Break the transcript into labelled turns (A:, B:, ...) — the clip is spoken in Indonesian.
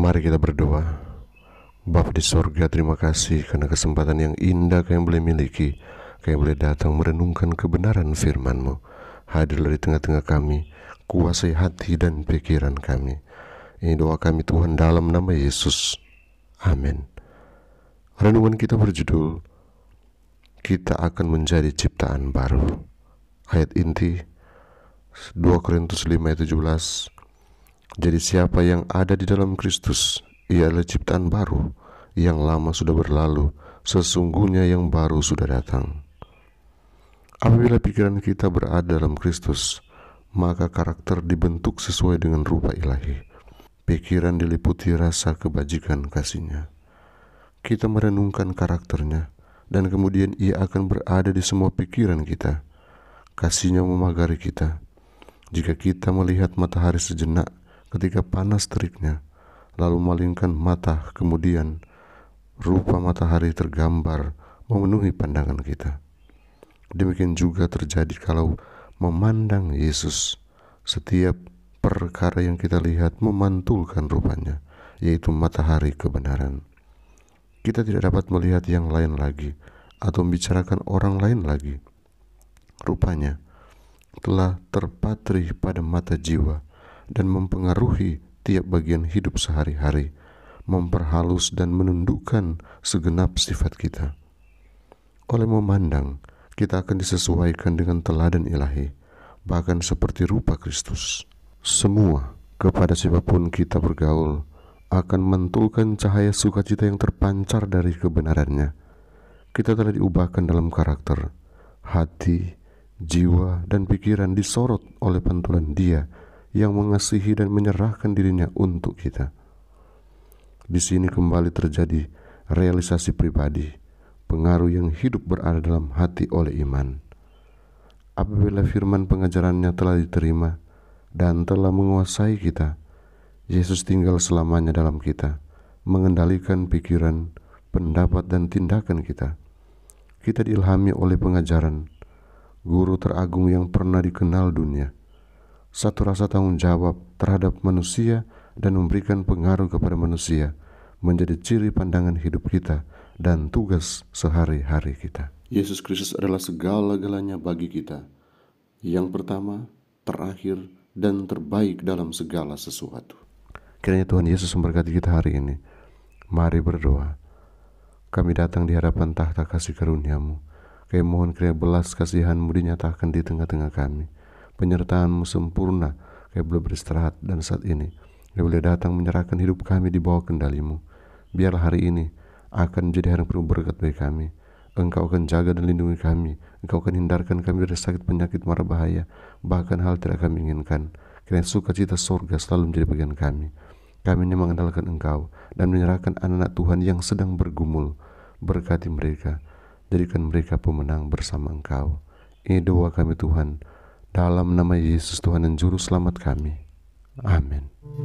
A: Mari kita berdoa. Bapa di sorga, terima kasih karena kesempatan yang indah kami boleh miliki. Kami boleh datang merenungkan kebenaran firman-Mu. Hadirlah di tengah-tengah kami, kuasai hati dan pikiran kami. Ini doa kami Tuhan dalam nama Yesus. Amin. Renungan kita berjudul Kita akan menjadi ciptaan baru. Ayat inti 2 Korintus 5 ayat 17 jadi siapa yang ada di dalam Kristus, ia adalah ciptaan baru, yang lama sudah berlalu, sesungguhnya yang baru sudah datang. Apabila pikiran kita berada dalam Kristus, maka karakter dibentuk sesuai dengan rupa ilahi. Pikiran diliputi rasa kebajikan kasihnya. Kita merenungkan karakternya, dan kemudian ia akan berada di semua pikiran kita. Kasihnya memagari kita. Jika kita melihat matahari sejenak, ketika panas teriknya, lalu malingkan mata, kemudian rupa matahari tergambar memenuhi pandangan kita. Demikian juga terjadi kalau memandang Yesus. Setiap perkara yang kita lihat memantulkan rupanya, yaitu matahari kebenaran. Kita tidak dapat melihat yang lain lagi atau membicarakan orang lain lagi. Rupanya, telah terpatri pada mata jiwa dan mempengaruhi tiap bagian hidup sehari-hari, memperhalus dan menundukkan segenap sifat kita. Oleh memandang, kita akan disesuaikan dengan teladan ilahi, bahkan seperti rupa Kristus. Semua kepada siapapun kita bergaul akan mentulkan cahaya sukacita yang terpancar dari kebenarannya. Kita telah diubahkan dalam karakter, hati, jiwa, dan pikiran disorot oleh pantulan Dia yang mengasihi dan menyerahkan dirinya untuk kita. Di sini kembali terjadi realisasi pribadi, pengaruh yang hidup berada dalam hati oleh iman. Apabila firman pengajarannya telah diterima dan telah menguasai kita, Yesus tinggal selamanya dalam kita, mengendalikan pikiran, pendapat, dan tindakan kita. Kita diilhami oleh pengajaran, guru teragung yang pernah dikenal dunia – satu rasa tanggung jawab terhadap manusia dan memberikan pengaruh kepada manusia menjadi ciri pandangan hidup kita dan tugas sehari-hari kita. Yesus Kristus adalah segala-galanya bagi kita. Yang pertama, terakhir, dan terbaik dalam segala sesuatu. Kiranya Tuhan Yesus memberkati kita hari ini. Mari berdoa. Kami datang di hadapan tahta kasih karuniamu. Kami mohon kiranya belas kasihanmu dinyatakan di tengah-tengah kami penyertaanmu sempurna. Kami boleh beristirahat dan saat ini kami boleh datang menyerahkan hidup kami di bawah kendalimu. Biarlah hari ini akan menjadi hari yang penuh berkat bagi kami. Engkau akan jaga dan lindungi kami. Engkau akan hindarkan kami dari sakit penyakit marah bahaya, bahkan hal tidak kami inginkan. Kiranya sukacita sorga selalu menjadi bagian kami. Kami ini mengandalkan Engkau dan menyerahkan anak-anak Tuhan yang sedang bergumul. Berkati mereka, jadikan mereka pemenang bersama Engkau. Ini doa kami Tuhan dalam nama Yesus Tuhan dan Juru Selamat kami. Amin.